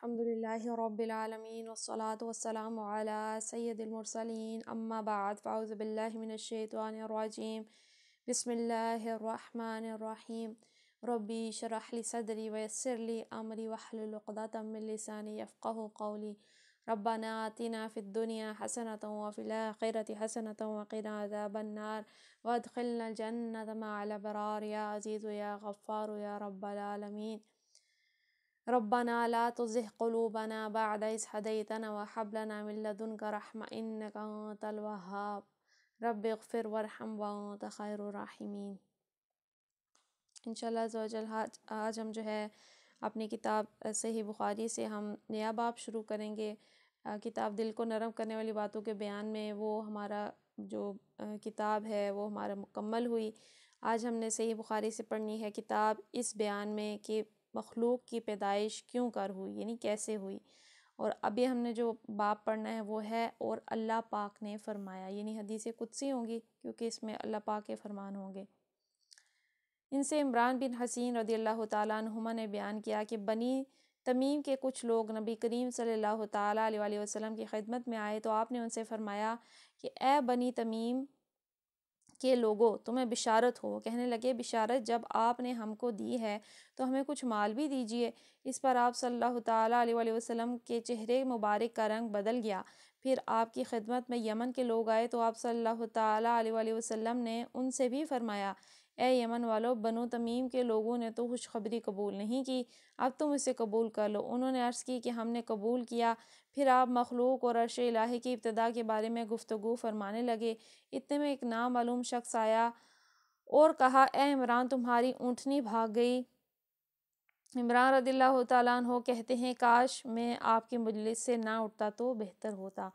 الحمد لله رب العالمين والصلاة والسلام على سيد المرسلين أما بعد فأعوذ بالله من الشيطان الرجيم بسم الله الرحمن الرحيم ربي شرح لي صدري ويسر لي أمري وحل لقضة من لساني يفقه قولي ربنا آتنا في الدنيا حسنة وفي الآخرة حسنة وقنا عذاب النار وادخلنا الجنة مع الأبرار يا عزيز يا غفار يا رب العالمين रब्बना ला तुज़ह कुलूबना बाद इस हदैतना वहब लना मिन लदुनका रहमा इन्नक अंतल वहाब रब इगफिर वरहम वंत खैर राहिमीन इंशाल्लाह आज हम जो है अपनी किताब सही बुखारी से हम नया बाब शुरू करेंगे आ, किताब दिल को नरम करने वाली बातों के बयान में वो हमारा जो आ, किताब है वो हमारा मुकम्मल हुई आज हमने सही बुखारी से पढ़नी है किताब इस बयान में कि मखलूक की पैदाइश क्यों कर हुई यानी कैसे हुई और अभी हमने जो बाप पढ़ना है वो है और अल्लाह पाक ने फरमाया यानी कुछ सी होंगी क्योंकि इसमें अल्लाह पाक के फरमान होंगे इनसे इमरान बिन हसीन रदी अल्लाह तुमा ने बयान किया कि बनी तमीम के कुछ लोग नबी करीम सल्लल्लाहु अलैहि वसल्लम की खिदमत में आए तो आपने उनसे फरमाया कि ए बनी तमीम के लोगों तुम्हें बिशारत हो कहने लगे बिशारत जब आपने हमको दी है तो हमें कुछ माल भी दीजिए इस पर आप सल्लल्लाहु अलैहि वसल्लम के चेहरे मुबारक का रंग बदल गया फिर आपकी खिदमत में यमन के लोग आए तो आप सल्लल्लाहु अलैहि वसल्लम ने उनसे भी फरमाया ए यमन वालो बनो तमीम के लोगों ने तो खुशखबरी कबूल नहीं की अब तुम इसे कबूल कर लो उन्होंने अर्ज़ की कि हमने कबूल किया फिर आप मखलूक और अरश इलाही की इब्तदा के बारे में गुफ्तु फरमाने लगे इतने में एक नामूम शख्स आया और कहा ए इमरान तुम्हारी ऊँटनी भाग गई इमरान रदिल्ला हो कहते हैं काश मैं आपकी मजलिस से ना उठता तो बेहतर होता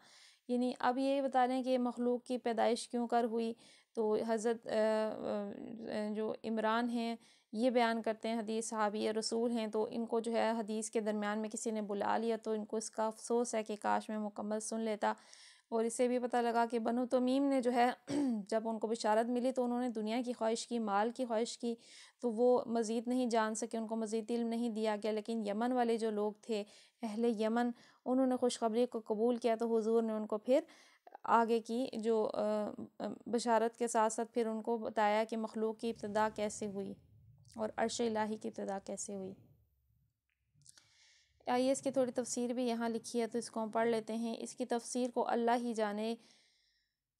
यानी अब ये बता रहे हैं कि मखलूक की पैदाइश क्यों कर हुई तो हज़रत जो इमरान हैं ये बयान करते हैं हदीस सहाबी रसूल हैं तो इनको जो है हदीस के दरमियान में किसी ने बुला लिया तो इनको इसका अफसोस है कि काश मैं मुकम्मल सुन लेता और इसे भी पता लगा कि बनु तमीम ने जो है जब उनको बिशारत मिली तो उन्होंने दुनिया की ख्वाहिश की माल की ख्वाहिश की तो वो मज़ीद नहीं जान सके उनको मज़ीद इल्म नहीं दिया गया लेकिन यमन वाले जो लोग थे अहल यमन उन्होंने खुशखबरी को कबूल किया तो हुजूर ने उनको फिर आगे की जो बशारत के साथ साथ फिर उनको बताया कि मखलूक की इब्तदा कैसे हुई और अर्श इलाही की इब्तदा कैसे हुई आइए इसकी थोड़ी तफसीर भी यहाँ लिखी है तो इसको हम पढ़ लेते हैं इसकी तफसीर को अल्लाह ही जाने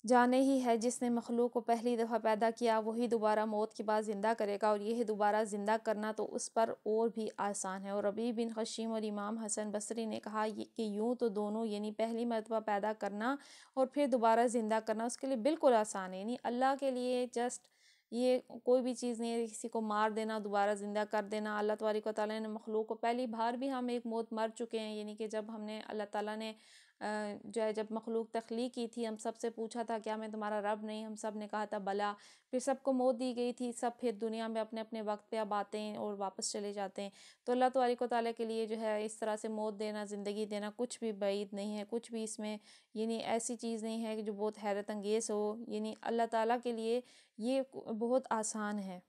जाने ही है जिसने मखलूक को पहली दफ़ा पैदा किया वही दोबारा मौत के बाद ज़िंदा करेगा और यह दोबारा ज़िंदा करना तो उस पर और भी आसान है और रबी बिन खशीम और इमाम हसन बसरी ने कहा कि यूँ तो दोनों यानी पहली मरतबा पैदा करना और फिर दोबारा ज़िंदा करना उसके लिए बिल्कुल आसान है यानी अल्लाह के लिए जस्ट ये कोई भी चीज़ नहीं है किसी को मार देना दोबारा ज़िंदा कर देना अल्लाह तबारिक ताली ने मखलूक को पहली बार भी हम एक मौत मर चुके हैं यानी कि जब हमने अल्लाह ताला ने जो है जब मखलूक तख्लीक की थी हम सब से पूछा था क्या मैं तुम्हारा रब नहीं हम सब ने कहा था बला फिर सबको मौत दी गई थी सब फिर दुनिया में अपने अपने वक्त पे अब आते हैं और वापस चले जाते हैं तो अल्लाह तबारक ताली के लिए जो है इस तरह से मौत देना ज़िंदगी देना कुछ भी बैद नहीं है कुछ भी इसमें यानी ऐसी चीज़ नहीं है कि जो बहुत हैरत अंगेज़ हो यानी अल्लाह ताली के लिए ये बहुत आसान है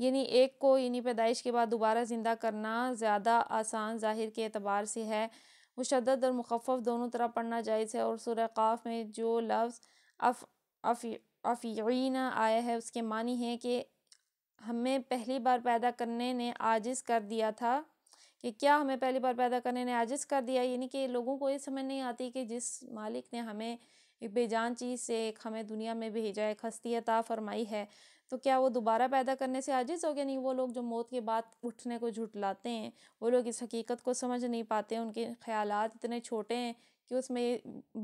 यानी एक को यानी पैदाइश के बाद दोबारा ज़िंदा करना ज़्यादा आसान ज़ाहिर के अतबार से है मुशद और मुखफ़ दोनों तरह पढ़ना जायज़ है और सूर्य काफ में जो लफ्ज़ अफ अफ़ीन आया है उसके मानी है कि हमें पहली बार पैदा करने ने आजिज़ कर दिया था कि क्या हमें पहली बार पैदा करने ने आजिज़ कर दिया यानी कि लोगों को ये समझ नहीं आती कि जिस मालिक ने हमें एक बेजान चीज़ से एक हमें दुनिया में भेजा एक हस्ती अता फरमाई है तो क्या वो दोबारा पैदा करने से आजिज़ हो गया नहीं वो लोग जो मौत के बाद उठने को झुटलाते हैं वो लोग इस हकीकत को समझ नहीं पाते उनके ख्याल इतने छोटे हैं कि उसमें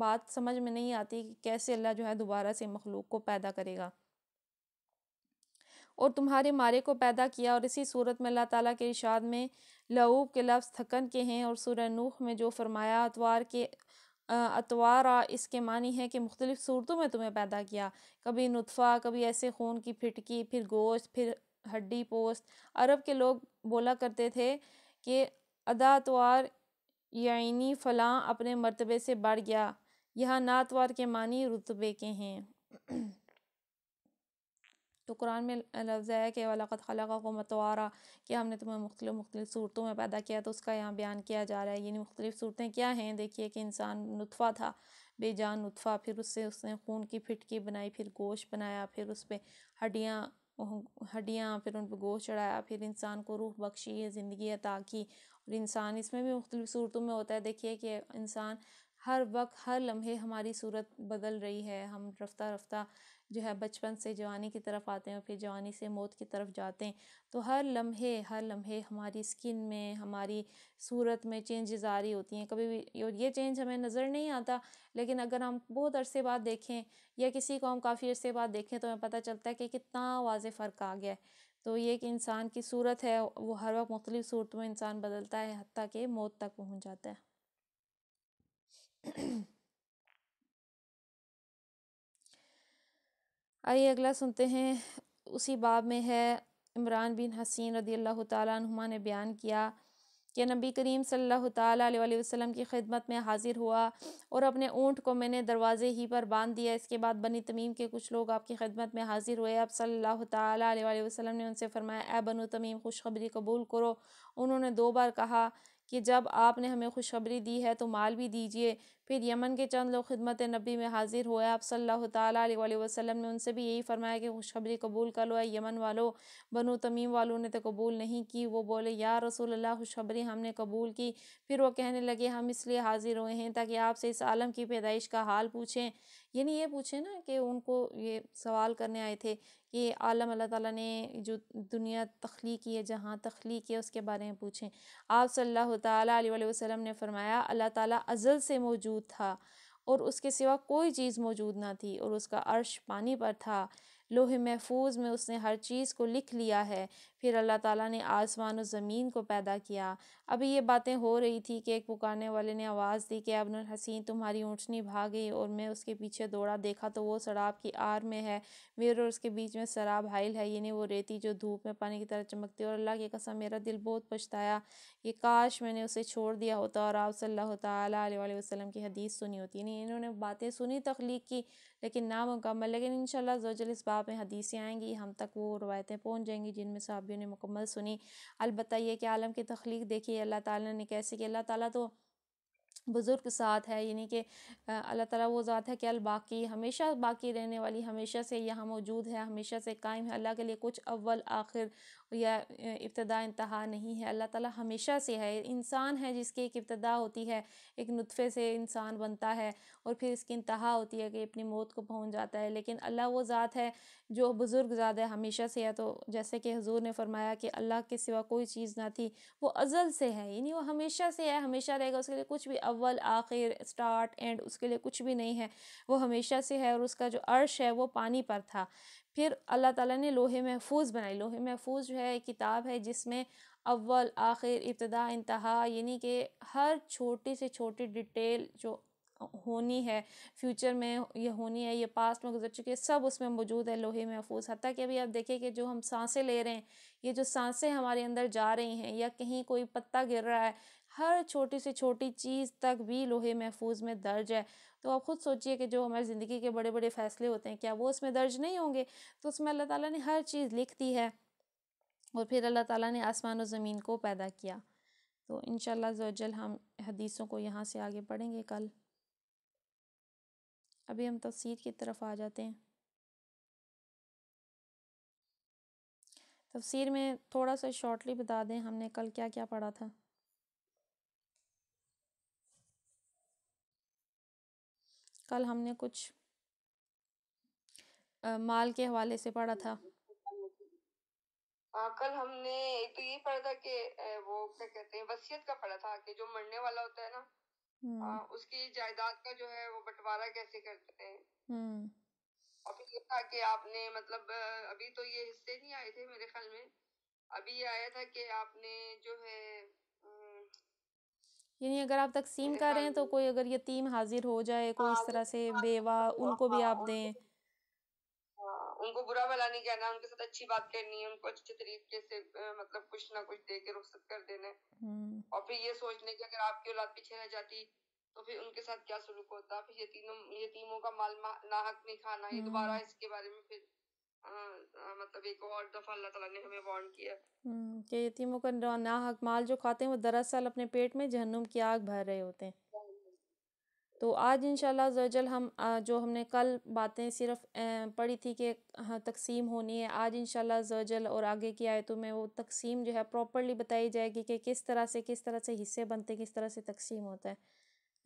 बात समझ में नहीं आती कि कैसे अल्लाह जो है दोबारा से मखलूक को पैदा करेगा और तुम्हारे मारे को पैदा किया और इसी सूरत में अल्लाह ताला के इशाद में लऊब के लफ्ज़ थकन के हैं और सूर नूह में जो फरमाया अतवार के अतवार इसके मानी है कि मुख्तलिफ़ सूरतों में तुम्हें पैदा किया कभी नुतफ़ा कभी ऐसे खून की फिटकी फिर गोश्त फिर हड्डी पोस्त अरब के लोग बोला करते थे कि अतवार यानी फ़लाँ अपने मरतबे से बढ़ गया यह नातवार के मानी रुतबे के हैं तो कुरान में लफ्ज़ है कि वलक़द खला को मतवारा कि हमने तुम्हें मुख्तु मुख्तलि सूरतों में पैदा किया तो उसका यहाँ बयान किया जा रहा है यानी मुख्तलिफ़ सूरतें क्या हैं देखिए कि इंसान नुतफ़ा था बेजान नुतफ़ा फिर उससे उसने खून की फिटकी बनाई फिर गोश्त बनाया फिर उस पर हड्डियाँ हड्डियाँ फिर उन पर गोश्त चढ़ाया फिर इंसान को रूह बख्शी है ज़िंदगी अता की और इंसान इसमें भी मुख्तलि सूरतों में होता है देखिए कि इंसान हर वक्त हर लम्हे हमारी सूरत बदल रही है हम रफ्ता रफ्ता जो है बचपन से जवानी की तरफ आते हैं और फिर जवानी से मौत की तरफ जाते हैं तो हर लम्हे हर लम्हे हमारी स्किन में हमारी सूरत में चेंजेस आ रही होती हैं कभी भी और ये चेंज हमें नज़र नहीं आता लेकिन अगर हम बहुत अरसे बाद देखें या किसी को हम काफ़ी अरसे बाद देखें तो हमें पता चलता है कि कितना वाज फ़र्क आ गया है तो ये एक इंसान की सूरत है वो हर वक्त मुख्तलिफ सूरत में इंसान बदलता है हती कि मौत तक पहुँच जाता है आइए अगला सुनते हैं उसी बाब में है इमरान बिन हसीन रदी अल्लाह तुमा ने बयान किया कि नबी करीम सल्लल्लाहु वसम की खिदमत में हाज़िर हुआ और अपने ऊँट को मैंने दरवाज़े ही पर बांध दिया इसके बाद बनी तमीम के कुछ लोग आपकी खिदमत में हाज़िर हुए अब सल्लल्लाहु अलैहि ने उनसे फरमाया ए बनो तमीम खुशखबरी कबूल करो उन्होंने दो बार कहा कि जब आपने हमें खुशखबरी दी है तो माल भी दीजिए फिर यमन के चंद लोग खिदमत नबी में हाजिर हुए आप सल्लल्लाहु अलैहि वसल्लम ने उनसे भी यही फरमाया कि खुशखबरी कबूल कर लो यमन वालों बनू तमीम वालों ने तो कबूल नहीं की वो बोले या रसूल अल्लाह खुशखबरी हमने कबूल की फिर वो कहने लगे हम इसलिए हाजिर हुए हैं ताकि आपसे इस आलम की पैदाइश का हाल पूछें यानी ये पूछें ना कि उनको ये सवाल करने आए थे कि आलम अल्लाह ताला ने जो दुनिया तख्लीक है जहाँ तख्ली है उसके बारे में पूछें आप सल्लल्लाहु अलैहि वसल्लम ने फरमाया अल्लाह ताला अज़ल से मौजूद मौजूद था और उसके सिवा कोई चीज़ मौजूद ना थी और उसका अर्श पानी पर था लोहे महफूज में उसने हर चीज़ को लिख लिया है फिर अल्लाह ताला ने आसमान और ज़मीन को पैदा किया अभी ये बातें हो रही थी कि एक पुकारने वाले ने आवाज़ दी कि अबन हसीन तुम्हारी ऊँटनी भागी और मैं उसके पीछे दौड़ा देखा तो वो शराब की आर में है मेरे और उसके बीच में शराब हाइल है यानी वो रेती जो धूप में पानी की तरह चमकती और अल्लाह की कसम मेरा दिल बहुत पछताया कि काश मैंने उसे छोड़ दिया होता और आप सल्ला वसलम की हदीस सुनी होती यानी इन्होंने बातें सुनी तख्लीक की लेकिन नामुकम्मल लेकिन इन शजल इस बाब में हदीसें आएंगी हम तक वो रवायतें पहुँच जाएंगी जिनमें साहब साहबियों ने मुकम्मल सुनी अलबत् यह कि आलम की तख्लीक देखी अल्लाह ताली ने कैसे कि अल्लाह ताली तो बुज़ुर्ग साथ है यानी कि अल्लाह ताला वो ज़ात है कि बाकी हमेशा बाकी रहने वाली हमेशा से यहाँ मौजूद है हमेशा से कायम है अल्लाह के लिए कुछ अव्वल आखिर या इब्तदा इंतहा नहीं है अल्लाह ताला हमेशा से है इंसान है जिसकी एक इब्तदा होती है एक नुतफ़े से इंसान बनता है और फिर इसकी इंतहा होती है कि अपनी मौत को पहुँच जाता है लेकिन अल्लाह वो ज़ात है जो बुज़ुर्ग ज़ात है हमेशा से है तो जैसे कि हजूर ने फरमाया कि अल्लाह के सिवा कोई चीज़ ना थी वो अज़ल से है यानी वो हमेशा से है हमेशा रहेगा उसके लिए कुछ भी अव्वल आखिर स्टार्ट एंड उसके लिए कुछ भी नहीं है वो हमेशा से है और उसका जो अर्श है वो पानी पर था फिर अल्लाह ताला ने लोहे महफूज बनाई लोहे महफूज जो है किताब है जिसमें अव्वल आखिर इब्तदा इंतहा यानी कि हर छोटी से छोटी डिटेल जो होनी है फ्यूचर में ये होनी है ये पास्ट में गुजर चुकी है सब उसमें मौजूद है लोहे महफूज हती कि अभी आप देखें कि जो हम सांसें ले रहे हैं ये जो सांसें हमारे अंदर जा रही हैं या कहीं कोई पत्ता गिर रहा है हर छोटी से छोटी चीज़ तक भी लोहे महफूज में दर्ज है तो आप ख़ुद सोचिए कि जो हमारी ज़िंदगी के बड़े बड़े फ़ैसले होते हैं क्या वो उसमें दर्ज नहीं होंगे तो उसमें अल्लाह ताला ने हर चीज़ लिख दी है और फिर अल्लाह ताला ने आसमान और ज़मीन को पैदा किया तो इन शजल हम हदीसों को यहाँ से आगे पढ़ेंगे कल अभी हम तफसीर की तरफ आ जाते हैं तफसीर में थोड़ा सा शॉर्टली बता दें हमने कल क्या क्या पढ़ा था कल हमने कुछ आ, माल के हवाले से पढ़ा था आ, हाँ, कल हमने तो ये पढ़ा था कि वो क्या कहते हैं वसीयत का पढ़ा था कि जो मरने वाला होता है ना आ, हम्म। हाँ, उसकी जायदाद का जो है वो बंटवारा कैसे करते हैं हम्म। और फिर ये था कि आपने मतलब अभी तो ये हिस्से नहीं आए थे मेरे ख्याल में अभी ये आया था कि आपने जो है यानी अगर आप तकसीम कर रहे हैं तो कोई अगर यतीम हाजिर हो जाए कोई इस हाँ, तरह से हाँ, बेवा हाँ, उनको भी आप दें उनको बुरा भला नहीं कहना उनके साथ अच्छी बात करनी है उनको अच्छे तरीके से मतलब कुछ ना कुछ दे के रुख्सत कर देना है हम्म। और फिर ये सोचने की अगर आपकी औलाद पीछे रह जाती तो फिर उनके साथ क्या सुलूक होता फिर यतीमों यतीमों का माल नाहक नहीं खाना ये हम्म। दोबारा इसके बारे में फिर मतलब एक और दफा अल्लाह ताला ने हमें वार्न किया हम्म, कि यतीमों का माल जो खाते हैं वो दरअसल अपने पेट में जहन्नुम की आग भर रहे होते हैं तो आज इंशाल्लाह जल हम जो हमने कल बातें सिर्फ पढ़ी थी कि हाँ, तकसीम होनी है आज इंशाल्लाह जल और आगे की आयतों में वो तकसीम जो है प्रॉपरली बताई जाएगी कि किस तरह से किस तरह से हिस्से बनते किस तरह से तकसीम होता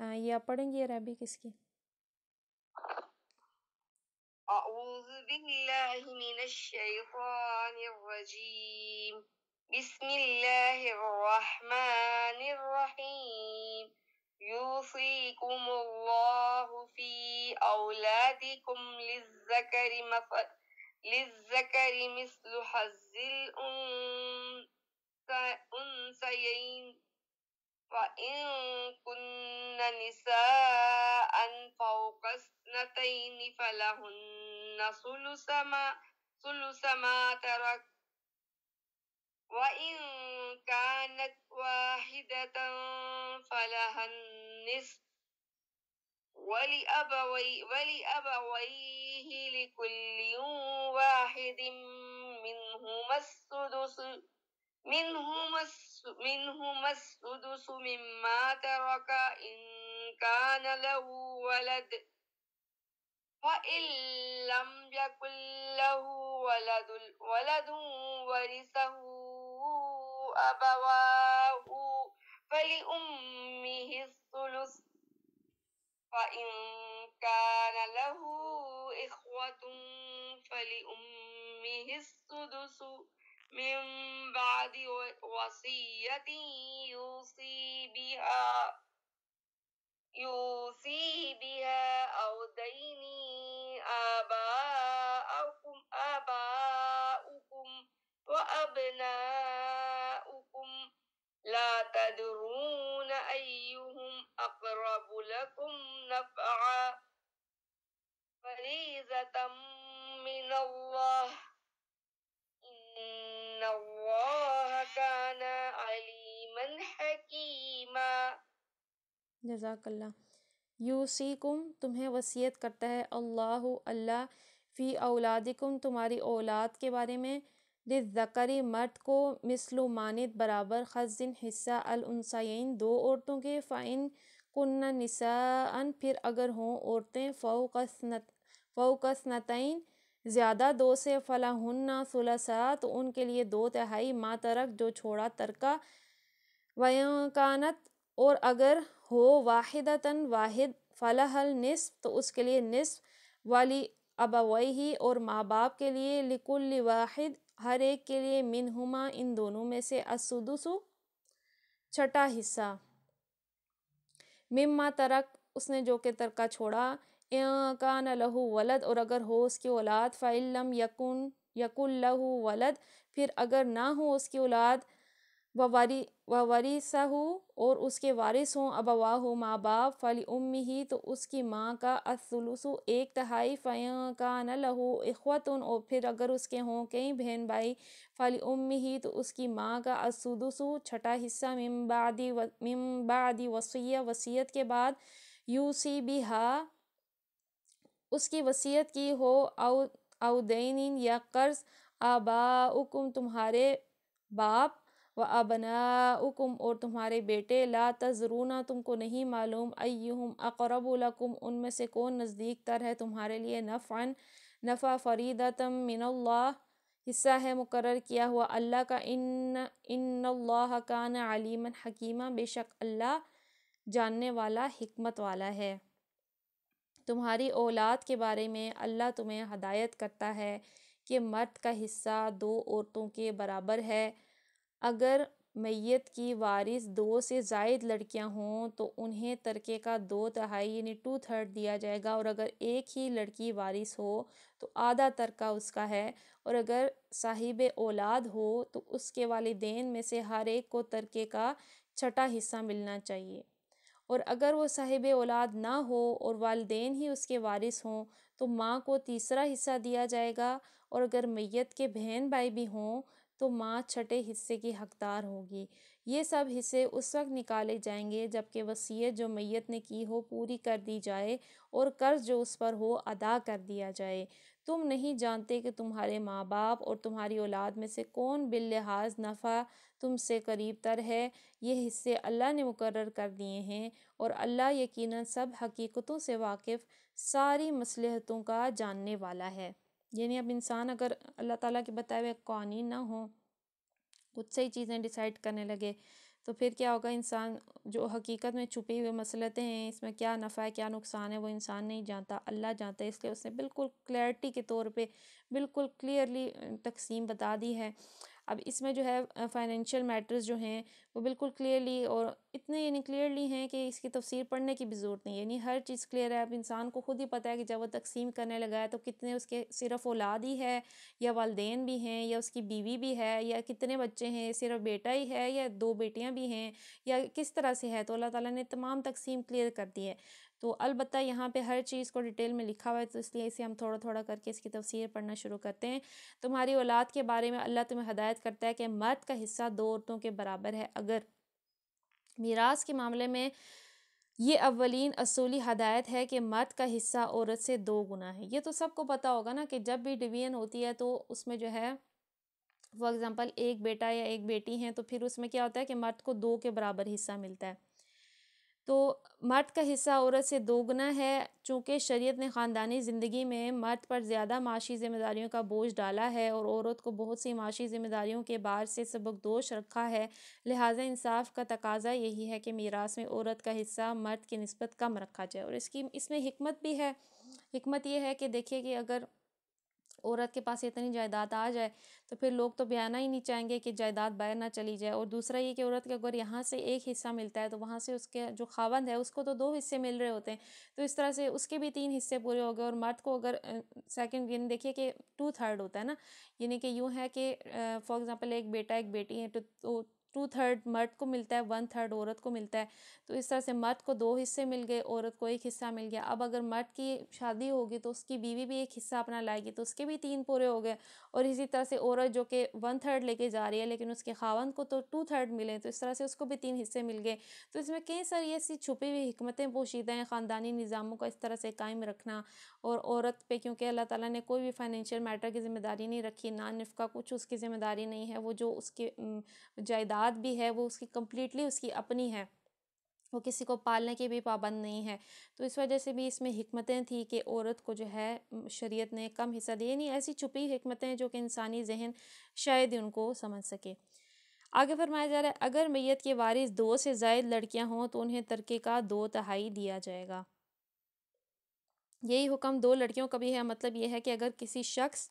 है ये आप पढ़ेंगी अरबी किसकी بالله من الشيطان الرجيم بسم الله الرحمن الرحيم يوصيكم الله في أولادكم للذكر مثل للذكر مثل حظ الأنثيين فإن كن نساء فوق اثنتين فلهن لهن ثلث ما ثلث ما ترك وإن كانت واحدة فلها النصف ولأبوي ولأبويه لكل واحد منهما السدس منهما منهما السدس مما ترك إن كان له ولد وإن لم يكن له ولد ولد ورثه أبواه فلأمه الثلث فإن كان له إخوة فلأمه السدس من بعد وصية يوصي بها يوصي بها أو ديني آباءكم آباؤكم وأبناؤكم لا تدرون أيهم أقرب لكم نفعا فريزة من الله जजाकल्ला यूसी कुम तुम्हें वसीयत करता है अल्लाह अल्लाह फ़ी औलादिकुम तुम्हारी औलाद के बारे में लिजकरी मर्द को मानद बराबर खजिन हिस्सा अलसाइन दो औरतों के फ़ाइन कन्ना निसान फिर अगर हों औरतें फ़ौकसनत फ़ौकसनतैन ज़्यादा दो से फ़ला हन्ना सुलसा तो उनके लिए दो तिहाई माँ तरक जो छोड़ा तरका वयकानत और अगर हो वाहिदा तन वाहिद फ़लाहल नस्फ़ तो उसके लिए नस्फ़ वाली अब ही और माँ बाप के लिए लिकुल वाहिद हर एक के लिए मिनहुमा इन दोनों में से असुदसु छठा हिस्सा मिम्मा तरक उसने जो के तरका छोड़ा का न लहू वलद और अगर हो उसकी औलाद फ़ाइलम यकुन यकुल लहू वलद फिर अगर ना हो उसकी औलाद वारी व हो और उसके वारिस हों अबवा हो माँ बाप फली उम्मी ही तो उसकी माँ का असलुसु एक तहाई फ़या का न लहू इखवतन और फिर अगर उसके हों कई बहन भाई फली उम्मी ही तो उसकी माँ का असदसु छठा हिस्सा मिमबादी व मिमबादी वसीय वसीयत के बाद यू सी बिहा उसकी वसीयत की हो आउदैन या कर्ज आबा तुम्हारे बाप व अबनाकुम और तुम्हारे बेटे ला तजरूना तुमको नहीं मालूम अयुम अकरबुलकुम उनमें से कौन नज़दीक तर है तुम्हारे लिए नफ़न नफ़ा फ़रीदतम मिनल्ला हिस्सा है मुकर किया हुआ अल्लाह का इन इन कान अलीमन हकीमा बेशक अल्लाह जानने वाला हमत वाला है तुम्हारी औलाद के बारे में अल्लाह तुम्हें हदायत करता है कि मर्द का हिस्सा दो औरतों के बराबर है अगर मैत की वारिस दो से जायद लड़कियां हों तो उन्हें तरके का दो तहाई यानी टू थर्ड दिया जाएगा और अगर एक ही लड़की वारिस हो तो आधा तरका उसका है और अगर साहिब औलाद हो तो उसके वालदेन में से हर एक को तरके का छठा हिस्सा मिलना चाहिए और अगर वो साहिब औलाद ना हो और वालदेन ही उसके वारिस हों तो माँ को तीसरा हिस्सा दिया जाएगा और अगर मैत के बहन भाई भी हों तो माँ छठे हिस्से की हकदार होगी ये सब हिस्से उस वक्त निकाले जाएंगे जबकि वसीयत जो मैयत ने की हो पूरी कर दी जाए और कर्ज जो उस पर हो अदा कर दिया जाए तुम नहीं जानते कि तुम्हारे माँ बाप और तुम्हारी औलाद में से कौन बिल लिहाज नफ़ा तुमसे करीब तर है ये हिस्से अल्लाह ने मुकर कर दिए हैं और अल्लाह यकीनन सब हकीकतों से वाकिफ़ सारी मसलहतों का जानने वाला है यानी अब इंसान अगर अल्लाह ताला के बताए हुए कौनी ना हो खुद से ही चीज़ें डिसाइड करने लगे तो फिर क्या होगा इंसान जो हकीकत में छुपी हुए मसलतें हैं इसमें क्या नफ़ा है क्या नुकसान है वो इंसान नहीं जानता अल्लाह जानता है इसलिए उसने बिल्कुल क्लैरिटी के तौर पे बिल्कुल क्लियरली तकसीम बता दी है अब इसमें जो है फाइनेंशियल मैटर्स जो हैं वो बिल्कुल क्लियरली और इतने यानी क्लियरली हैं कि इसकी तफसीर पढ़ने की भी ज़रूरत नहीं यानी हर चीज़ क्लियर है अब इंसान को खुद ही पता है कि जब वो तकसीम करने लगा है तो कितने उसके सिर्फ औलाद ही है या वालदेन भी हैं या उसकी बीवी भी है या कितने बच्चे हैं सिर्फ बेटा ही है या दो बेटियाँ भी हैं या किस तरह से है तो अल्लाह ताला ने तमाम तकसीम क्लियर कर दी है तो अलबत् यहाँ पे हर चीज़ को डिटेल में लिखा हुआ है तो इसलिए इसे हम थोड़ा थोड़ा करके इसकी तफसीर पढ़ना शुरू करते हैं तुम्हारी औलाद के बारे में अल्लाह तुम्हें हदायत करता है कि मर्द का हिस्सा दो औरतों के बराबर है अगर मीरास के मामले में ये अवलिन असूली हदायत है कि मर्द का हिस्सा औरत से दो गुना है ये तो सबको पता होगा ना कि जब भी डिवीजन होती है तो उसमें जो है फॉर एग्ज़ाम्पल एक बेटा या एक बेटी हैं तो फिर उसमें क्या होता है कि मर्द को दो के बराबर हिस्सा मिलता है तो मर्द का हिस्सा औरत से दोगुना है चूँकि शरीयत ने ख़ानदानी ज़िंदगी में मर्द पर ज़्यादा माशी ज़िम्मेदारियों का बोझ डाला है और औरत को बहुत सी माशी ज़िम्मेदारियों के बाद से सबकदोश रखा है लिहाजा इंसाफ का तकाजा यही है कि मीरास में औरत का हिस्सा मर्द की नस्बत कम रखा जाए और इसकी इसमें हमत भी है हमत यह है कि देखिए कि अगर औरत के पास इतनी जायदाद आ जाए तो फिर लोग तो बयाना ही नहीं चाहेंगे कि जायदाद बाहर ना चली जाए और दूसरा ये कि औरत के अगर यहाँ से एक हिस्सा मिलता है तो वहाँ से उसके जो खावंद है उसको तो दो हिस्से मिल रहे होते हैं तो इस तरह से उसके भी तीन हिस्से पूरे हो गए और मर्द को अगर सेकेंड यानी देखिए कि टू थर्ड होता है ना यानी कि यूँ है कि फॉर एग्ज़ाम्पल एक बेटा एक बेटी है तो, तो टू थर्ड मर्द को मिलता है वन थर्ड औरत को मिलता है तो इस तरह से मर्द को दो हिस्से मिल गए औरत को एक हिस्सा मिल गया अब अगर मर्द की शादी होगी तो उसकी बीवी भी एक हिस्सा अपना लाएगी तो उसके भी तीन पूरे हो गए और इसी तरह से औरत जो कि वन थर्ड लेके जा रही है लेकिन उसके खावन को तो टू थर्ड मिले तो इस तरह से उसको भी तीन हिस्से मिल गए तो इसमें कई सारी ऐसी छुपी हुई हमतें पोशीदा हैं ख़ानदानी निज़ामों का इस तरह से कायम रखना और औरत पे क्योंकि अल्लाह ताला ने कोई भी फाइनेंशियल मैटर की ज़िम्मेदारी नहीं रखी ना नफका कुछ उसकी ज़िम्मेदारी नहीं है वो जो उसकी जायदाद भी है वो उसकी कम्प्लीटली उसकी अपनी है वो किसी को पालने की भी पाबंद नहीं है तो इस वजह से भी इसमें हमतें थी कि औरत को जो है शरीयत ने कम हिस्सा दिया नहीं ऐसी छुपी हमतें जो कि इंसानी जहन शायद ही उनको समझ सके आगे फरमाया जा रहा है अगर मैयत के वारिस दो से जायद लड़कियां हों तो उन्हें तरके का दो तहाई दिया जाएगा यही हुक्म दो लड़कियों का भी है मतलब यह है कि अगर किसी शख्स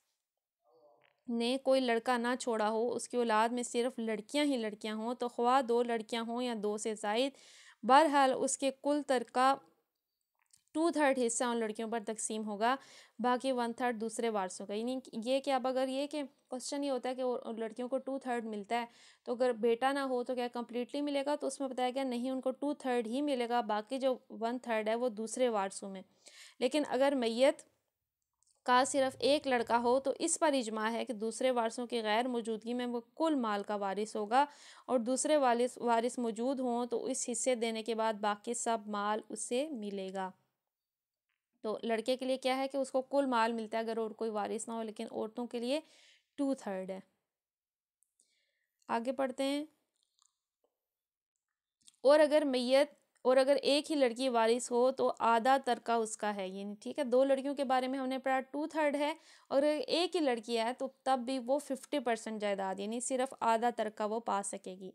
ने कोई लड़का ना छोड़ा हो उसकी औलाद में सिर्फ लड़कियां ही लड़कियां हों तो ख्वा दो लड़कियां हों या दो से जायद बहरहाल उसके कुल तरका टू थर्ड हिस्सा उन लड़कियों पर तकसीम होगा बाकी वन थर्ड दूसरे वारसों का यानी ये कि अब अगर ये कि क्वेश्चन ये होता है कि लड़कियों को टू थर्ड मिलता है तो अगर बेटा ना हो तो क्या कम्प्लीटली मिलेगा तो उसमें बताया गया नहीं उनको टू थर्ड ही मिलेगा बाकी जो वन थर्ड है वो दूसरे वारसों में लेकिन अगर मैत का सिर्फ एक लड़का हो तो इस पर इजमा है कि दूसरे वारसों की गैर मौजूदगी में वो कुल माल का वारिस होगा और दूसरे वारिस वारिस मौजूद हों तो इस हिस्से देने के बाद बाकी सब माल उसे मिलेगा तो लड़के के लिए क्या है कि उसको कुल माल मिलता है अगर और कोई वारिस ना हो लेकिन औरतों के लिए टू थर्ड है आगे पढ़ते हैं और अगर मैयत और अगर एक ही लड़की वारिस हो तो आधा तरका उसका है यानी ठीक है दो लड़कियों के बारे में हमने पढ़ा टू थर्ड है और एक ही लड़की है तो तब भी वो फिफ्टी परसेंट जायदाद यानी सिर्फ आधा तरका वो पा सकेगी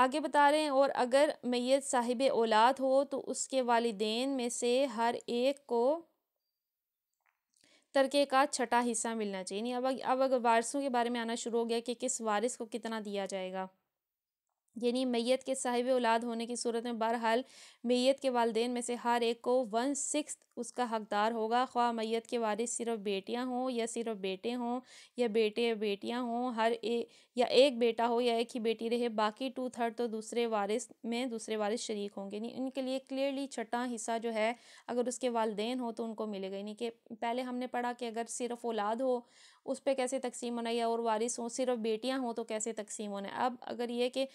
आगे बता रहे हैं और अगर मैयत साहिब औलाद हो तो उसके वालदेन में से हर एक को तरके का छठा हिस्सा मिलना चाहिए नहीं अब अब अगर वारिसों के बारे में आना शुरू हो गया कि किस वारिस को कितना दिया जाएगा यानी मैत के साहिब औलाद होने की सूरत में बहरहाल मैत के वालदेन में से हर एक को वन सिक्स उसका हकदार होगा ख्वा मैत के वारिस सिर्फ बेटियां हों या सिर्फ बेटे हों या बेटे या बेटियां हों हर ए या एक बेटा हो या एक ही बेटी रहे बाकी टू थर्ड तो दूसरे वारिस में दूसरे वारिस शरीक होंगे यानी उनके लिए क्लियरली छठा हिस्सा जो है अगर उसके वालदेन हो तो उनको मिलेगा यानी कि पहले हमने पढ़ा कि अगर सिर्फ औलाद हो उस पर कैसे तकसीम होना या और वारिस हों सिर्फ बेटियाँ हों तो कैसे तकसीम होना अब अगर ये कि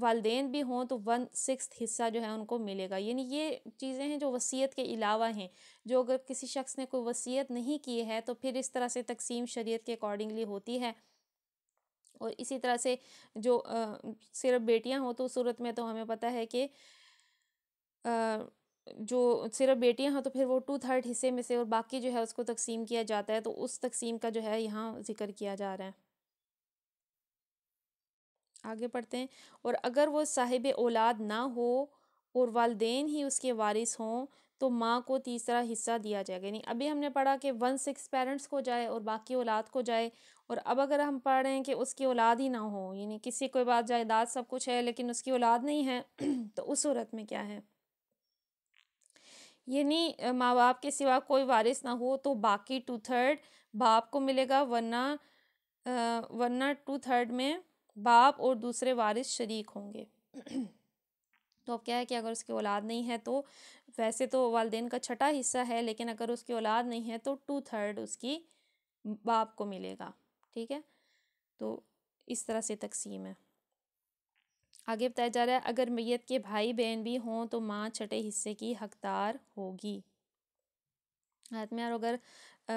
वालदेन भी हों तो वन सिक्स हिस्सा जो है उनको मिलेगा यानी ये चीज़ें हैं जो वसीयत के अलावा हैं जो अगर किसी शख्स ने कोई वसीयत नहीं की है तो फिर इस तरह से तकसीम शरीत के अकॉर्डिंगली होती है और इसी तरह से जो सिर्फ बेटियाँ हों तो सूरत में तो हमें पता है कि जो सिर्फ बेटियां हैं तो फिर वो टू थर्ड हिस्से में से और बाकी जो है उसको तकसीम किया जाता है तो उस तकसीम का जो है यहाँ जिक्र किया जा रहा है आगे पढ़ते हैं और अगर वो साहिब औलाद ना हो और वालदेन ही उसके वारिस हों तो माँ को तीसरा हिस्सा दिया जाएगा यानी अभी हमने पढ़ा कि वन सिक्स पेरेंट्स को जाए और बाकी औलाद को जाए और अब अगर हम पढ़ रहे हैं कि उसकी औलाद ही ना हो यानी किसी कोई बात जायदाद सब कुछ है लेकिन उसकी औलाद नहीं है तो उस सूरत में क्या है यानी माँ बाप के सिवा कोई वारिस ना हो तो बाकी टू थर्ड बाप को मिलेगा वरना वरना टू थर्ड में बाप और दूसरे वारिस शरीक होंगे तो अब क्या है कि अगर उसकी औलाद नहीं है तो वैसे तो वालदेन का छठा हिस्सा है लेकिन अगर उसकी औलाद नहीं है तो टू थर्ड उसकी बाप को मिलेगा ठीक है तो इस तरह से तकसीम है आगे बताया जा रहा है अगर मैयत के भाई बहन भी हों तो माँ छठे हिस्से की हकदार होगी हाथ में और अगर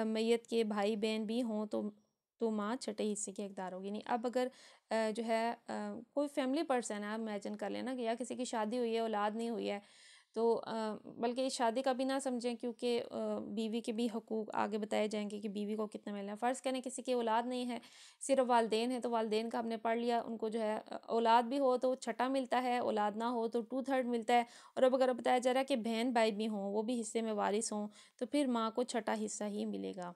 मैयत के भाई बहन भी हों तो तो माँ छठे हिस्से की हकदार होगी नहीं अब अगर जो है कोई फैमिली पर्सन है आप इमेजिन कर लेना कि या किसी की शादी हुई है औलाद नहीं हुई है तो बल्कि इस शादी का भी ना समझें क्योंकि बीवी के भी हकूक़ आगे बताए जाएंगे कि बीवी को कितना मिलना है फ़र्ज़ कहने किसी की औलाद नहीं है सिर्फ वालदेन है तो वालदेन का हमने पढ़ लिया उनको जो है औलाद भी हो तो छठा मिलता है औलाद ना हो तो टू थर्ड मिलता है और अब अगर बताया जा रहा है कि बहन भाई भी हों वो भी हिस्से में वारिस हों तो फिर माँ को छठा हिस्सा ही मिलेगा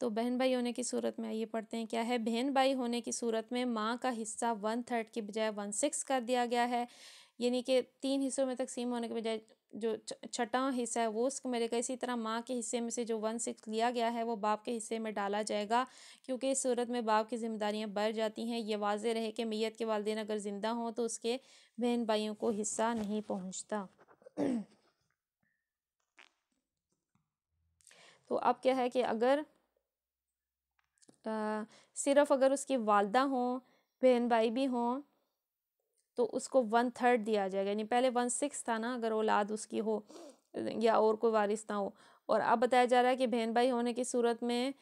तो बहन भाई होने की सूरत में आइए पढ़ते हैं क्या है बहन भाई होने की सूरत में माँ का हिस्सा वन थर्ड की बजाय वन सिक्स कर दिया गया है यानी कि तीन हिस्सों में तकसीम होने के बजाय जो छठा हिस्सा है वो उसको मिलेगा इसी तरह माँ के हिस्से में से जो वन सिक्स लिया गया है वो बाप के हिस्से में डाला जाएगा क्योंकि इस सूरत में बाप की जिम्मेदारियाँ बढ़ जाती हैं ये वाजे रहे कि मैत के वालदे अगर ज़िंदा हों तो उसके बहन भाइयों को हिस्सा नहीं पहुँचता तो अब क्या है कि अगर आ, सिर्फ अगर उसकी वालदा हों बहन भाई भी हों तो उसको वन थर्ड दिया जाएगा यानी पहले वन सिक्स था ना अगर औलाद उसकी हो या और कोई वारिस ना हो और अब बताया जा रहा है कि बहन भाई होने की सूरत में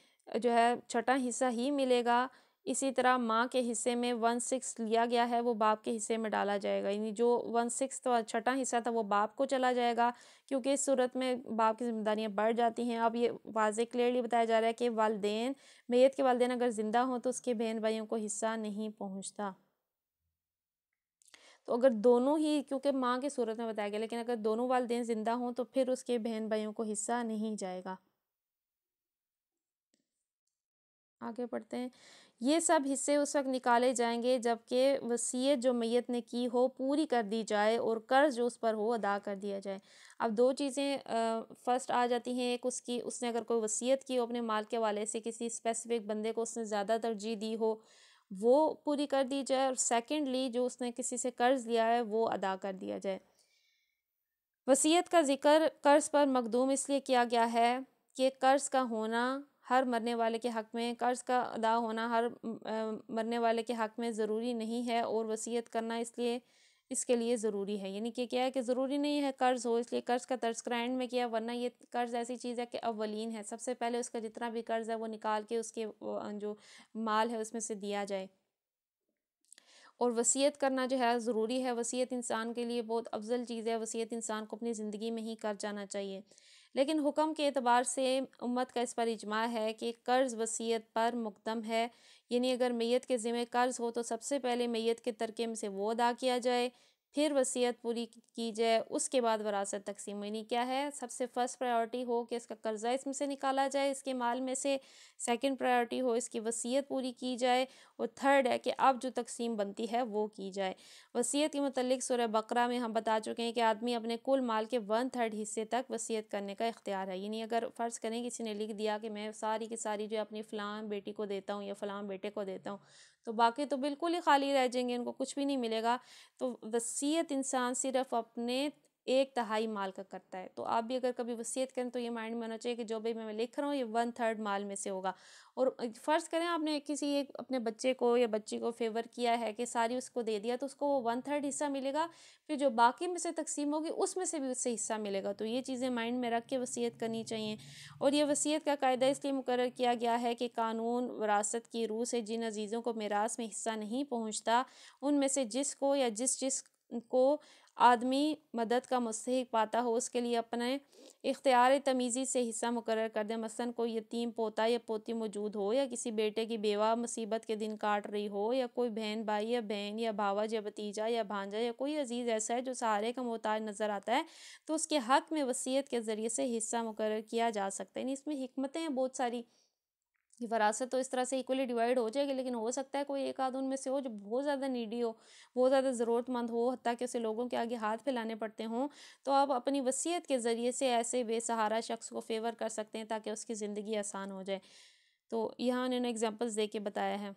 जो है छठा हिस्सा ही मिलेगा इसी तरह माँ के हिस्से में वन सिक्स लिया गया है वो बाप के हिस्से में डाला जाएगा यानी जो वन सिक्स तो छठा हिस्सा था वो बाप को चला जाएगा क्योंकि इस सूरत में बाप की जिम्मेदारियाँ बढ़ जाती हैं अब ये वाज क्लियरली बताया जा रहा है कि वालदेन मैत के वालदेन अगर ज़िंदा हों तो उसके बहन भाइयों को हिस्सा नहीं पहुँचता तो अगर दोनों ही क्योंकि माँ की सूरत में बताया गया लेकिन अगर दोनों वालदेन ज़िंदा हों तो फिर उसके बहन भाइयों को हिस्सा नहीं जाएगा आगे पढ़ते हैं ये सब हिस्से उस वक्त निकाले जाएंगे जबकि वसीयत जो मैयत ने की हो पूरी कर दी जाए और कर्ज जो उस पर हो अदा कर दिया जाए अब दो चीज़ें फ़र्स्ट आ जाती हैं एक उसकी उसने अगर कोई वसीयत की हो अपने माल के वाले से किसी स्पेसिफिक बंदे को उसने ज़्यादा तरजीह दी हो वो पूरी कर दी जाए और सेकेंडली जो उसने किसी से कर्ज़ लिया है वो अदा कर दिया जाए वसीयत का जिक्र कर्ज़ पर मखदूम इसलिए किया गया है कि कर्ज़ का होना हर मरने वाले के हक़ में कर्ज़ का अदा होना हर मरने वाले के हक़ में ज़रूरी नहीं है और वसीयत करना इसलिए इसके लिए ज़रूरी है यानी कि क्या है कि ज़रूरी नहीं है कर्ज़ हो इसलिए कर्ज़ का तस्करा एंड में किया वरना ये कर्ज़ ऐसी चीज़ है कि अवलिन है सबसे पहले उसका जितना भी कर्ज़ है वो निकाल के उसके जो माल है उसमें से दिया जाए और वसीयत करना जो है ज़रूरी है वसीयत इंसान के लिए बहुत अफजल चीज़ है वसीयत इंसान को अपनी ज़िंदगी में ही कर जाना चाहिए लेकिन हुक्म के अतबार से उम्मत का इस पर इजमा है कि कर्ज़ वसीयत पर मुकदम है यानी अगर मैत के ज़िम्मे कर्ज़ हो तो सबसे पहले मैत के तरके में से वो अदा किया जाए फिर वसीयत पूरी की जाए उसके बाद वरासत तकसीम यानी क्या है सबसे फ़र्स्ट प्रायोरिटी हो कि इसका कर्ज़ा इसमें से निकाला जाए इसके माल में से सेकंड प्रायोरिटी हो इसकी वसीयत पूरी की जाए और थर्ड है कि अब जो तकसीम बनती है वो की जाए वसीयत के मतलब सूर्य बकरा में हम बता चुके हैं कि आदमी अपने कुल माल के वन थर्ड हिस्से तक वसीयत करने का इख्तियार है यानी अगर फ़र्ज़ करें किसी ने लिख दिया कि मैं सारी की सारी जो अपनी फ़लाँ बेटी को देता हूँ या फ़लाँ बेटे को देता हूँ तो बाकी तो बिल्कुल ही खाली रह जाएंगे उनको कुछ भी नहीं मिलेगा तो वसीयत इंसान सिर्फ़ अपने एक तहाई माल का करता है तो आप भी अगर कभी वसीयत करें तो ये माइंड में होना चाहिए कि जो भी मैं लिख रहा हूँ ये वन थर्ड माल में से होगा और फ़र्ज़ करें आपने किसी एक अपने बच्चे को या बच्ची को फेवर किया है कि सारी उसको दे दिया तो उसको वो वन थर्ड हिस्सा मिलेगा फिर जो बाकी में से तकसीम होगी उसमें से भी उससे हिस्सा मिलेगा तो ये चीज़ें माइंड में रख के वसीयत करनी चाहिए और ये वसीयत का कायदा इसलिए मुकर किया गया है कि कानून वरासत की रूह से जिन अजीज़ों को मेरास में हिस्सा नहीं पहुँचता उनमें से जिसको या जिस जिस को आदमी मदद का मुस्तक पाता हो उसके लिए अपने इख्तियार तमीज़ी से हिस्सा मुकर कर दें मसन कोई यतीम पोता या पोती मौजूद हो या किसी बेटे की बेवा मुसीबत के दिन काट रही हो या कोई बहन भाई या बहन या भावा या भतीजा या भांजा या कोई अजीज़ ऐसा है जो सहारे का मोहताज नज़र आता है तो उसके हक़ में वसीयत के ज़रिए से हिस्सा मुकर किया जा सकता है इसमें हमतें हैं बहुत सारी ये वरासत तो इस तरह से इक्वली डिवाइड हो जाएगी लेकिन हो सकता है कोई एक आध उनमें से हो जो बहुत ज़्यादा नीडी हो बहुत ज़्यादा ज़रूरतमंद हो ताकि उसे लोगों के आगे हाथ फैलाने पड़ते हों तो आप अपनी वसीयत के ज़रिए से ऐसे बेसहारा शख्स को फेवर कर सकते हैं ताकि उसकी ज़िंदगी आसान हो जाए तो यहाँ उन्होंने एग्ज़ाम्पल्स दे के बताया है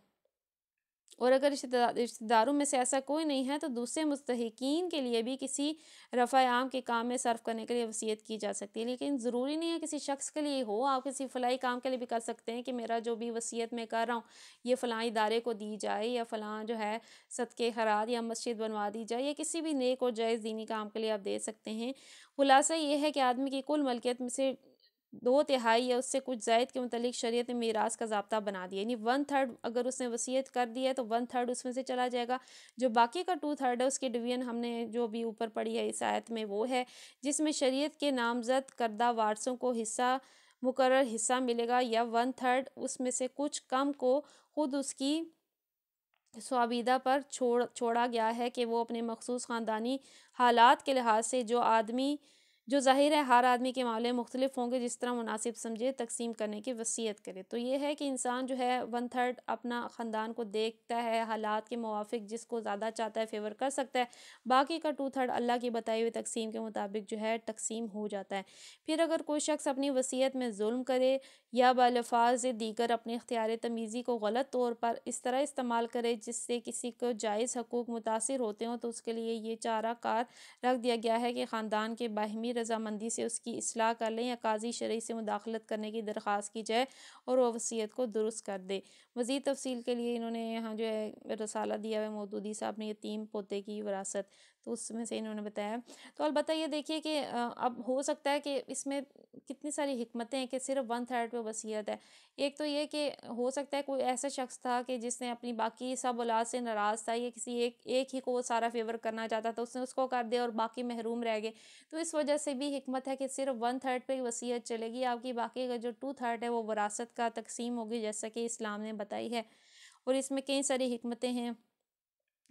और अगर रिश्तेदारों में से ऐसा कोई नहीं है तो दूसरे मुस्तकिन के लिए भी किसी रफ़ा आम के काम में सर्व करने के लिए वसीयत की जा सकती है लेकिन ज़रूरी नहीं है किसी शख्स के लिए हो आप किसी फलाई काम के लिए भी कर सकते हैं कि मेरा जो भी वसीयत मैं कर रहा हूँ ये फ़लाँ इदारे को दी जाए या फ़लाँ जो है सदके हरात या मस्जिद बनवा दी जाए या किसी भी नेक और जायज़ दीनी काम के लिए आप दे सकते हैं खुलासा ये है कि आदमी की कुल मलकियत में से दो तिहाई या उससे कुछ जायद के मतलब शरीय ने मीरास का जबता बना दिया यानी वन थर्ड अगर उसने वसीयत कर दी है तो वन थर्ड उसमें से चला जाएगा जो बाकी का टू थर्ड है उसकी डिवीजन हमने जो भी ऊपर पढ़ी है इस आयत में वो है जिसमें शरीयत के नामजद करदा वारसों को हिस्सा मुकर हिस्सा मिलेगा या वन थर्ड उसमें से कुछ कम को खुद उसकी स्वाबीदा पर छोड़ छोड़ा गया है कि वो अपने मखसूस ख़ानदानी हालात के लिहाज से जो आदमी जो ज़ाहिर है हर आदमी के मामले मुख्तलिफ होंगे जिस तरह मुनासिब समझे तकसीम करने की वसीयत करे तो ये है कि इंसान जो है वन थर्ड अपना ख़ानदान को देखता है हालात के मुआफ़ जिसको ज़्यादा चाहता है फेवर कर सकता है बाकी का टू थर्ड अल्लाह की बताई हुई तकसीम के मुताबिक जो है तकसीम हो जाता है फिर अगर कोई शख्स अपनी वसीयत में जुल्म करे या बलफाज दीगर अपने इख्तियार तमीज़ी को गलत तौर पर इस तरह इस्तेमाल करे जिससे किसी को जायज़ हकूक़ मुतासर होते हों तो उसके लिए ये चारा कार रख दिया गया है कि ख़ानदान के बाहमी रजामंदी से उसकी असलाह कर लें या काजी शरी से मुदाखलत करने की दरख्वास्त की जाए और वह वसीयत को दुरुस्त कर दे मज़ीद तफसील के लिए इन्होंने यहाँ जो है रसाला दिया है मौदूदी साहब ने यतीम पोते की वरासत तो उसमें से इन्होंने बताया तो अलबत्त ये देखिए कि अब हो सकता है कि इसमें कितनी सारी हमतें हैं कि सिर्फ वन थर्ड पे वसीयत है एक तो ये कि हो सकता है कोई ऐसा शख्स था कि जिसने अपनी बाकी सब औलाद से नाराज़ था या किसी एक एक ही को वो सारा फेवर करना चाहता था उसने उसको कर दिया और बाकी महरूम रह गए तो इस वजह से भी हमत है कि सिर्फ वन थर्ड ही वसीयत चलेगी आपकी बाकी का जो टू थर्ड है वो वरासत का तकसीम होगी जैसा कि इस्लाम ने बताई है और इसमें कई सारी हमतें हैं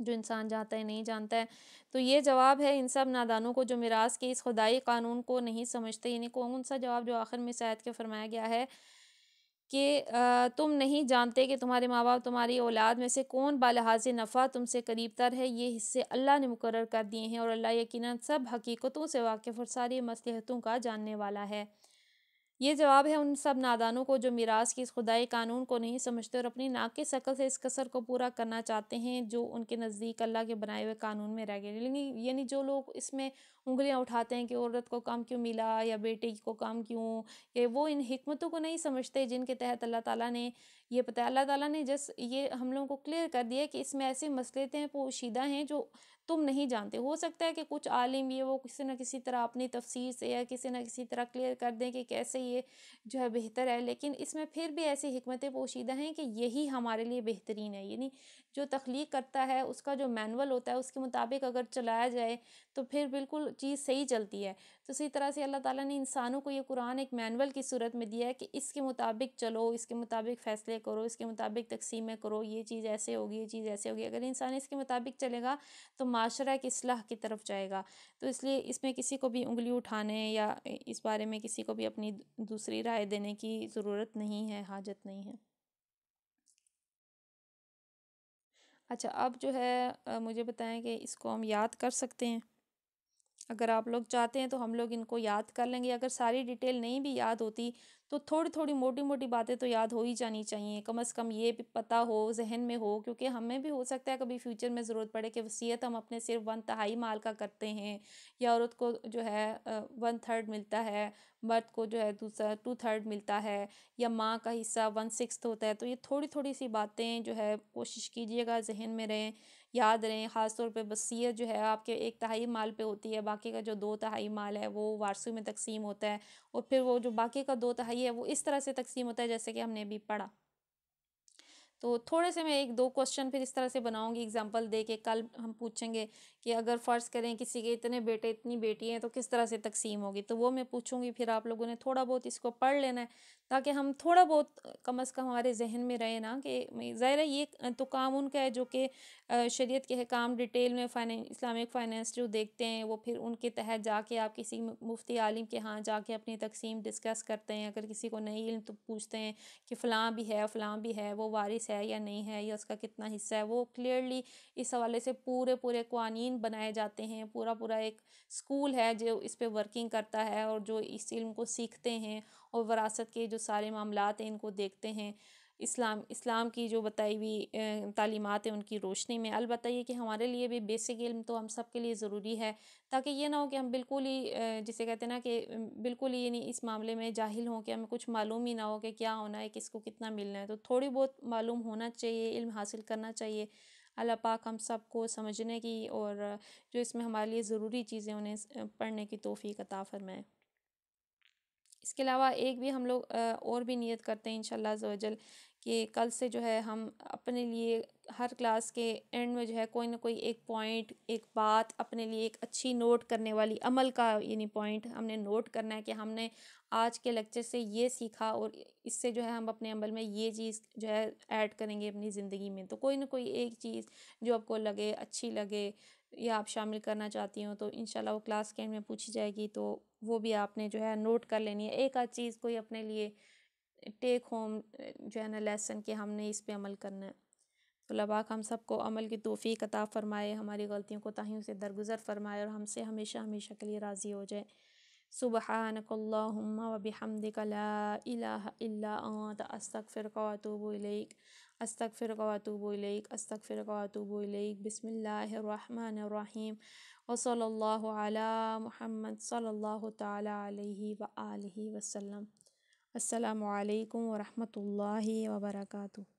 जो इंसान जानता है नहीं जानता है तो ये जवाब है इन सब नादानों को जो मिरास के इस खुदाई कानून को नहीं समझते यानी कौन सा जवाब जो आखिर में शायद के फरमाया गया है कि तुम नहीं जानते कि तुम्हारे माँ बाप तुम्हारी औलाद में से कौन बालहाज नफ़ा तुमसे करीब तर है ये हिस्से अल्लाह ने मुकर कर दिए हैं और अल्लाह यकीन सब हकीकतों से वाकफ और सारी मसलहतों का जानने वाला है ये जवाब है उन सब नादानों को जो मीरास की इस खुदाई कानून को नहीं समझते और अपनी नाक के शक्ल से इस कसर को पूरा करना चाहते हैं जो उनके नज़दीक अल्लाह के बनाए हुए कानून में रह गए लेकिन यानी जो लोग इसमें उंगलियां उठाते हैं कि औरत को काम क्यों मिला या बेटे को काम क्यों ये वो इन हमतों को नहीं समझते जिनके तहत अल्लाह ताली ने यह पता अल्लाह ताली ने जस ये हम लोगों को क्लियर कर दिया कि इसमें ऐसे मसले थे पोशीदा हैं जो तुम नहीं जानते हो सकता है कि कुछ आलिम ये वो किसी न किसी तरह अपनी तफसीर से या किसी न किसी तरह क्लियर कर दें कि कैसे ये जो है बेहतर है लेकिन इसमें फिर भी ऐसी हमतें पोशीदा हैं कि यही हमारे लिए बेहतरीन है यानी जो तख्लीक करता है उसका जो मैनुअल होता है उसके मुताबिक अगर चलाया जाए तो फिर बिल्कुल चीज़ सही चलती है तो इसी तरह से अल्लाह ताला ने इंसानों को ये कुरान एक मैनुअल की सूरत में दिया है कि इसके मुताबिक चलो इसके मुताबिक फ़ैसले करो इसके मुताबिक तकसीमें करो ये चीज़ ऐसे होगी ये चीज़ ऐसे होगी अगर इंसान इसके मुताबिक चलेगा तो माशरा की असलाह की तरफ जाएगा तो इसलिए इसमें किसी को भी उंगली उठाने या इस बारे में किसी को भी अपनी दूसरी राय देने की ज़रूरत नहीं है हाजत नहीं है अच्छा अब जो है मुझे बताएं कि इसको हम याद कर सकते हैं अगर आप लोग चाहते हैं तो हम लोग इनको याद कर लेंगे अगर सारी डिटेल नहीं भी याद होती तो थोड़ी थोड़ी मोटी मोटी बातें तो याद हो ही जानी चाहिए कम अज़ कम ये पता हो जहन में हो क्योंकि हमें भी हो सकता है कभी फ्यूचर में ज़रूरत पड़े कि वसीयत हम अपने सिर्फ वन तहाई माल का करते हैं या औरत को जो है वन थर्ड मिलता है मर्द को जो है दूसरा टू थर्ड मिलता है या माँ का हिस्सा वन सिक्स होता है तो ये थोड़ी थोड़ी सी बातें जो है कोशिश कीजिएगा जहन में रहें याद रहें ख़ासतौर पर वसीयत जो है आपके एक तहाई माल पे होती है बाकी का जो दो तहाई माल है वो वारसों में तकसीम होता है और फिर वो जो बाकी का दो तहाई है वो इस तरह से तकसीम होता है जैसे कि हमने अभी पढ़ा तो थोड़े से मैं एक दो क्वेश्चन फिर इस तरह से बनाऊंगी एग्जांपल दे के कल हम पूछेंगे कि अगर फ़र्ज़ करें किसी के इतने बेटे इतनी बेटी हैं तो किस तरह से तकसीम होगी तो वो मैं पूछूंगी फिर आप लोगों ने थोड़ा बहुत इसको पढ़ लेना है ताकि हम थोड़ा बहुत कम अज़ कम हमारे जहन में रहे ना कि ज़ाहिर ये तो काम उनका है जो कि शरीयत के काम डिटेल में फाइनें इस्लामिक फाइनेंस जो देखते हैं वो फिर उनके तहत जाके आप किसी मुफ्ती आलिम के यहाँ जाके अपनी तकसीम डिस्कस करते हैं अगर किसी को नहीं इल्म तो पूछते हैं कि फ़लाँ भी है फ़लाँ भी है वो वारिस है या नहीं है या उसका कितना हिस्सा है वो क्लियरली इस हवाले से पूरे पूरे कवानीन बनाए जाते हैं पूरा पूरा एक स्कूल है जो इस पर वर्किंग करता है और जो इस इल्म को सीखते हैं और वरासत के जो सारे मामला हैं इनको देखते हैं इस्लाम इस्लाम की जो बताई हुई तालीमत है उनकी रोशनी में अलबत् ये कि हमारे लिए भी बेसिक इल्म तो हम सब के लिए ज़रूरी है ताकि ये ना हो कि हम बिल्कुल ही जिसे कहते हैं ना कि बिल्कुल ही नहीं इस मामले में जाहिल हों कि हमें कुछ मालूम ही ना हो कि क्या होना है किसको कितना मिलना है तो थोड़ी बहुत मालूम होना चाहिए इल्म हासिल करना चाहिए अल्लाह पाक हम सब को समझने की और जो इसमें हमारे लिए ज़रूरी चीज़ें उन्हें पढ़ने की तोफ़ी अता फ़रमाएँ इसके अलावा एक भी हम लोग और भी नियत करते हैं इनशाला जोजल कि कल से जो है हम अपने लिए हर क्लास के एंड में जो है कोई ना कोई एक पॉइंट एक बात अपने लिए एक अच्छी नोट करने वाली अमल का यानी पॉइंट हमने नोट करना है कि हमने आज के लेक्चर से ये सीखा और इससे जो है हम अपने अमल में ये चीज़ जो है ऐड करेंगे अपनी ज़िंदगी में तो कोई ना कोई एक चीज़ जो आपको लगे अच्छी लगे या आप शामिल करना चाहती हो तो इन वो क्लास के एंड में पूछी जाएगी तो वो भी आपने जो है नोट कर लेनी है एक आध चीज़ कोई अपने लिए टेक होम जो है ना लेसन कि हमने इस पे अमल करना है तो लबाक हम सबको अमल की तोफ़ी कताब फ़रमाए हमारी गलतियों को ताहियों से दरगुजर फ़रमाए और हमसे हमेशा हमेशा के लिए राज़ी हो जाए सुबह नकल्ला हमद कला अस्तफ़िर फिर अस्तफ़िरवातुबोलिक अस्तफ़िरवातुबोलिक बसमीम वसला महमद सल्ला तहि व वसम अल्लाम वरहमल वर्का